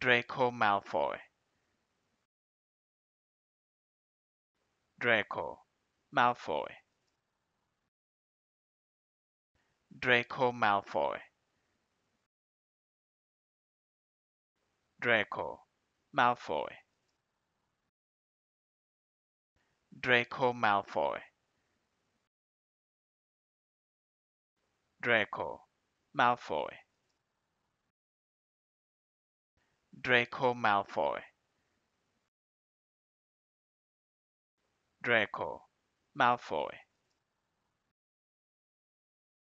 Draco Malfoy. Draco Malfoy. Draco Malfoy. Draco Malfoy. Draco Malfoy. Draco Malfoy. Draco Malfoy Draco Malfoy